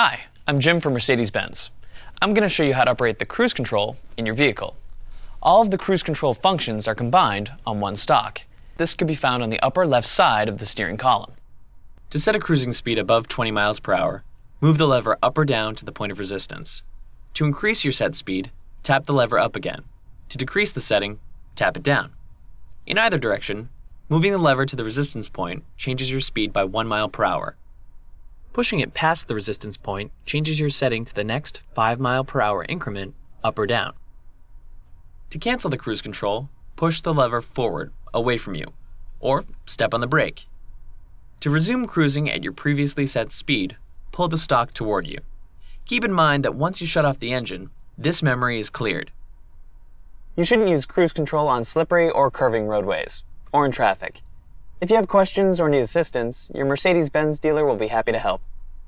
Hi, I'm Jim from Mercedes-Benz. I'm going to show you how to operate the cruise control in your vehicle. All of the cruise control functions are combined on one stock. This can be found on the upper left side of the steering column. To set a cruising speed above 20 miles per hour, move the lever up or down to the point of resistance. To increase your set speed, tap the lever up again. To decrease the setting, tap it down. In either direction, moving the lever to the resistance point changes your speed by 1 mile per hour, Pushing it past the resistance point changes your setting to the next 5 mile per hour increment, up or down. To cancel the cruise control, push the lever forward, away from you, or step on the brake. To resume cruising at your previously set speed, pull the stock toward you. Keep in mind that once you shut off the engine, this memory is cleared. You shouldn't use cruise control on slippery or curving roadways, or in traffic. If you have questions or need assistance, your Mercedes-Benz dealer will be happy to help.